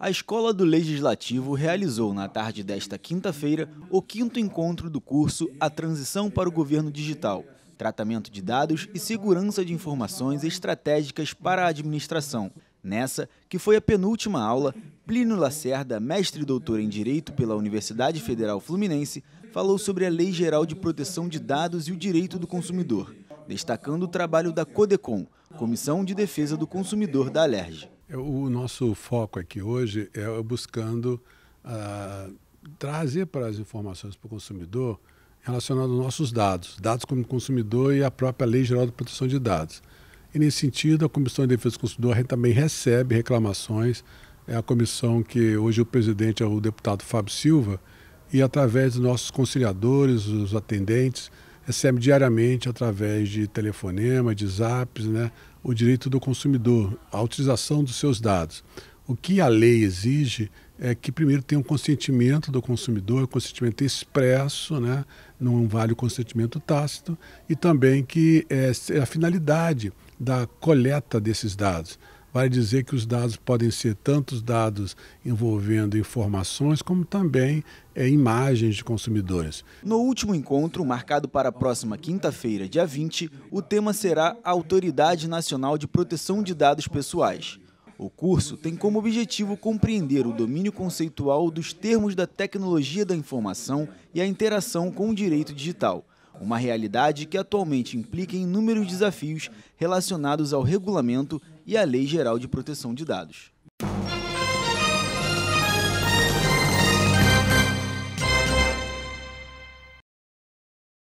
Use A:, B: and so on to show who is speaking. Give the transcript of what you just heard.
A: A Escola do Legislativo realizou na tarde desta quinta-feira o quinto encontro do curso A Transição para o Governo Digital, Tratamento de Dados e Segurança de Informações Estratégicas para a Administração. Nessa, que foi a penúltima aula, Plínio Lacerda, mestre doutor em Direito pela Universidade Federal Fluminense, falou sobre a Lei Geral de Proteção de Dados e o Direito do Consumidor, destacando o trabalho da CODECOM, Comissão de Defesa do Consumidor da Alerj.
B: É, o nosso foco aqui hoje é buscando uh, trazer para as informações para o consumidor relacionado aos nossos dados, dados como consumidor e a própria Lei Geral de Proteção de Dados. E nesse sentido, a Comissão de Defesa do Consumidor também recebe reclamações. É a comissão que hoje o presidente é o deputado Fábio Silva, e através dos nossos conciliadores, os atendentes, recebe diariamente, através de telefonema, de zaps, né, o direito do consumidor, a utilização dos seus dados. O que a lei exige é que primeiro tenha um consentimento do consumidor, consentimento expresso, né? não vale o consentimento tácito, e também que é, a finalidade da coleta desses dados vai dizer que os dados podem ser tantos dados envolvendo informações, como também é, imagens de consumidores. No último encontro, marcado para a próxima quinta-feira,
A: dia 20, o tema será a Autoridade Nacional de Proteção de Dados Pessoais. O curso tem como objetivo compreender o domínio conceitual dos termos da tecnologia da informação e a interação com o direito digital. Uma realidade que atualmente implica inúmeros desafios relacionados ao regulamento e a Lei Geral de Proteção de Dados.